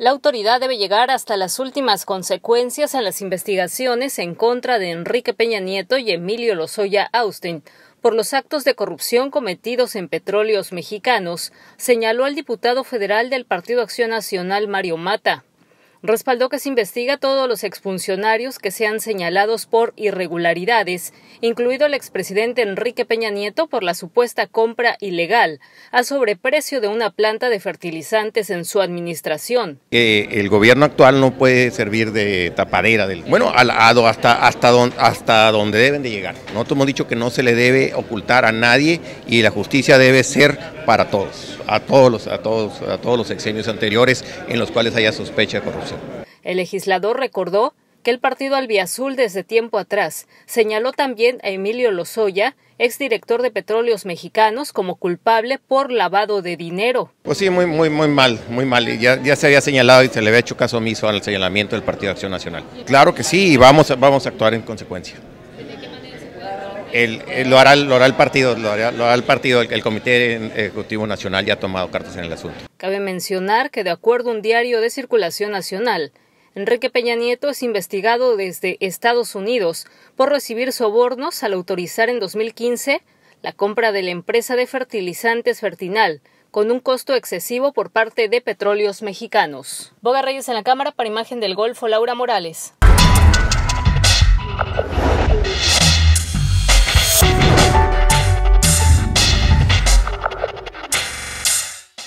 la autoridad debe llegar hasta las últimas consecuencias en las investigaciones en contra de Enrique Peña Nieto y Emilio Lozoya Austin por los actos de corrupción cometidos en petróleos mexicanos, señaló el diputado federal del Partido Acción Nacional Mario Mata respaldó que se investiga a todos los exfuncionarios que sean señalados por irregularidades, incluido el expresidente Enrique Peña Nieto por la supuesta compra ilegal a sobreprecio de una planta de fertilizantes en su administración. el gobierno actual no puede servir de tapadera del bueno al, hasta hasta hasta donde deben de llegar. Nosotros hemos dicho que no se le debe ocultar a nadie y la justicia debe ser para todos, a todos los, a todos, a todos los exenios anteriores en los cuales haya sospecha de corrupción. El legislador recordó que el partido albiazul desde tiempo atrás señaló también a Emilio Lozoya, exdirector de Petróleos Mexicanos, como culpable por lavado de dinero. Pues sí, muy, muy, muy mal, muy mal. Ya, ya se había señalado y se le había hecho caso omiso al señalamiento del Partido Acción Nacional. Claro que sí, y vamos, vamos a actuar en consecuencia. Eh, lo, hará, el partido, lo partido, el, Comité Ejecutivo Nacional ya ha tomado cartas en el asunto. Cabe mencionar que de acuerdo a un diario de circulación nacional, Enrique Peña Nieto es investigado desde Estados Unidos por recibir sobornos al autorizar en 2015 la compra de la empresa de fertilizantes Fertinal con un costo excesivo por parte de petróleos mexicanos. Boga Reyes en la Cámara para Imagen del Golfo, Laura Morales.